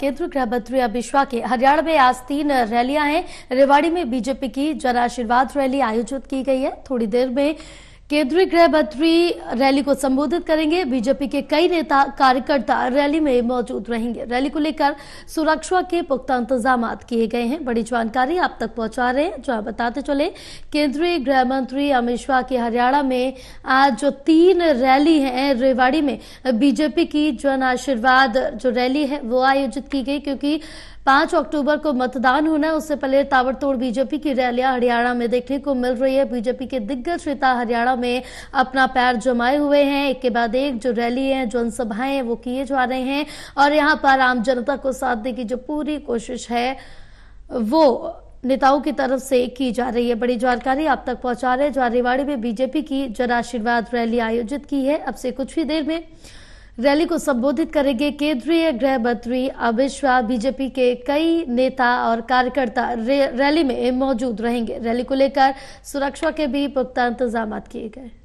केंद्रीय गृह मंत्री अमित शाह के हरियाणा में आज तीन रैलियां हैं रेवाड़ी में बीजेपी की जन आशीर्वाद रैली आयोजित की गई है थोड़ी देर में केंद्रीय गृह मंत्री रैली को संबोधित करेंगे बीजेपी के कई नेता कार्यकर्ता रैली में मौजूद रहेंगे रैली को लेकर सुरक्षा के पुख्ता इंतजाम किए गए हैं बड़ी जानकारी आप तक पहुंचा रहे हैं जहां बताते चले केंद्रीय गृह मंत्री अमित शाह की हरियाणा में आज जो तीन रैली है रेवाड़ी में बीजेपी की जन आशीर्वाद जो रैली है वो आयोजित की गई क्योंकि पांच अक्टूबर को मतदान होना है उससे पहले ताबड़तोड़ बीजेपी की रैलियां हरियाणा में देखने को मिल रही है बीजेपी के दिग्गज नेता हरियाणा में में अपना पैर जमाए हुए हैं एक के बाद एक जो रैली है जनसभाएं वो किए जा रहे हैं और यहाँ पर आम जनता को साधने की जो पूरी कोशिश है वो नेताओं की तरफ से की जा रही है बड़ी जानकारी आप तक पहुंचा रहे हैं जो में बीजेपी की जन आशीर्वाद रैली आयोजित की है अब से कुछ ही देर में रैली को संबोधित करेंगे केंद्रीय गृह मंत्री अमित शाह बीजेपी के कई नेता और कार्यकर्ता रैली में मौजूद रहेंगे रैली को लेकर सुरक्षा के भी पुख्ता इंतजाम किए गए